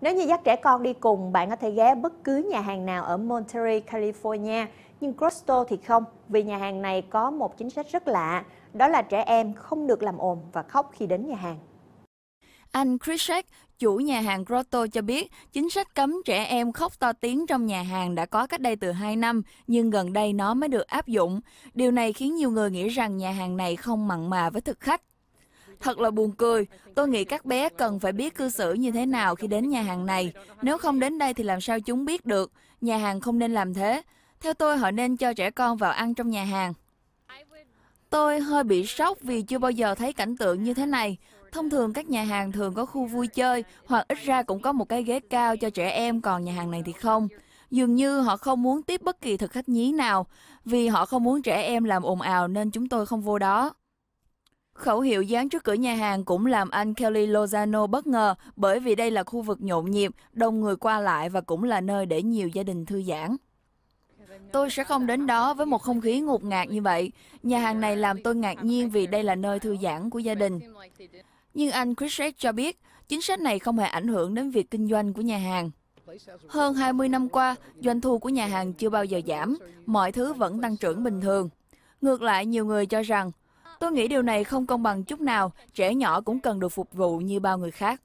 Nếu như dắt trẻ con đi cùng, bạn có thể ghé bất cứ nhà hàng nào ở Monterey, California, nhưng Crosto thì không, vì nhà hàng này có một chính sách rất lạ, đó là trẻ em không được làm ồn và khóc khi đến nhà hàng. Anh Chris Krishek, chủ nhà hàng Grotto cho biết, chính sách cấm trẻ em khóc to tiếng trong nhà hàng đã có cách đây từ 2 năm, nhưng gần đây nó mới được áp dụng. Điều này khiến nhiều người nghĩ rằng nhà hàng này không mặn mà với thực khách. Thật là buồn cười, tôi nghĩ các bé cần phải biết cư xử như thế nào khi đến nhà hàng này. Nếu không đến đây thì làm sao chúng biết được, nhà hàng không nên làm thế. Theo tôi họ nên cho trẻ con vào ăn trong nhà hàng. Tôi hơi bị sốc vì chưa bao giờ thấy cảnh tượng như thế này. Thông thường các nhà hàng thường có khu vui chơi hoặc ít ra cũng có một cái ghế cao cho trẻ em còn nhà hàng này thì không. Dường như họ không muốn tiếp bất kỳ thực khách nhí nào vì họ không muốn trẻ em làm ồn ào nên chúng tôi không vô đó. Khẩu hiệu dán trước cửa nhà hàng cũng làm anh Kelly Lozano bất ngờ bởi vì đây là khu vực nhộn nhịp, đông người qua lại và cũng là nơi để nhiều gia đình thư giãn. Tôi sẽ không đến đó với một không khí ngột ngạt như vậy. Nhà hàng này làm tôi ngạc nhiên vì đây là nơi thư giãn của gia đình. Nhưng anh Chris Chrisek cho biết, chính sách này không hề ảnh hưởng đến việc kinh doanh của nhà hàng. Hơn 20 năm qua, doanh thu của nhà hàng chưa bao giờ giảm, mọi thứ vẫn tăng trưởng bình thường. Ngược lại, nhiều người cho rằng Tôi nghĩ điều này không công bằng chút nào, trẻ nhỏ cũng cần được phục vụ như bao người khác.